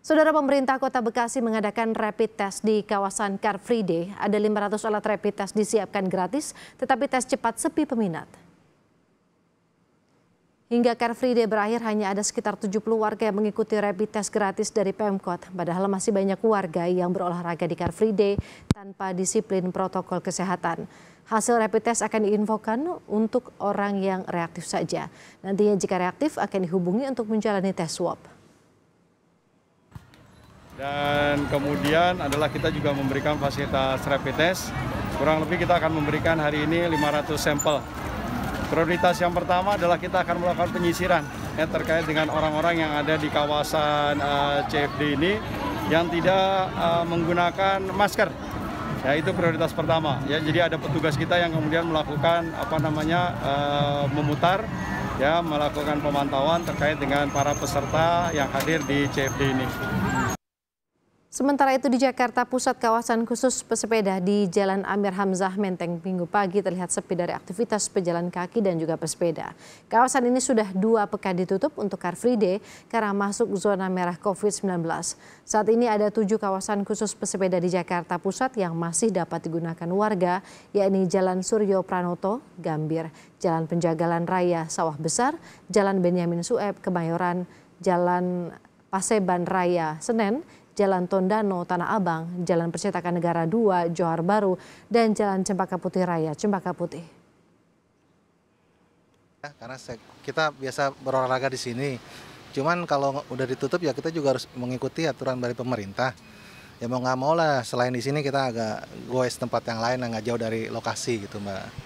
Saudara pemerintah kota Bekasi mengadakan rapid test di kawasan Car Free Day. Ada 500 alat rapid test disiapkan gratis, tetapi tes cepat sepi peminat. Hingga Car Free Day berakhir hanya ada sekitar 70 warga yang mengikuti rapid test gratis dari Pemkot. Padahal masih banyak warga yang berolahraga di Car Free Day tanpa disiplin protokol kesehatan. Hasil rapid test akan diinfokan untuk orang yang reaktif saja. Nantinya jika reaktif akan dihubungi untuk menjalani tes swab. Dan kemudian adalah kita juga memberikan fasilitas rapid test. Kurang lebih kita akan memberikan hari ini 500 sampel. Prioritas yang pertama adalah kita akan melakukan penyisiran ya, terkait dengan orang-orang yang ada di kawasan uh, eh, CFD ini yang tidak uh, menggunakan masker. Ya itu prioritas pertama. Ya jadi ada petugas kita yang kemudian melakukan apa namanya uh, memutar ya melakukan pemantauan terkait dengan para peserta yang hadir di CFD ini. Sementara itu di Jakarta Pusat kawasan khusus pesepeda di Jalan Amir Hamzah Menteng minggu pagi terlihat sepi dari aktivitas pejalan kaki dan juga pesepeda. Kawasan ini sudah dua pekan ditutup untuk Car Free Day karena masuk zona merah COVID-19. Saat ini ada tujuh kawasan khusus pesepeda di Jakarta Pusat yang masih dapat digunakan warga, yakni Jalan Suryo Pranoto, Gambir, Jalan Penjagalan Raya, Sawah Besar, Jalan Benyamin Sueb, Kemayoran, Jalan Paseban Raya, Senen, Jalan Tondano, Tanah Abang, Jalan Percetakan Negara 2, Johar Baru, dan Jalan Cempaka Putih Raya, Cempaka Putih. Ya, karena kita biasa berolahraga di sini, cuman kalau udah ditutup ya kita juga harus mengikuti aturan dari pemerintah. Ya mau nggak mau lah, selain di sini kita agak goes tempat yang lain yang nggak jauh dari lokasi gitu mbak.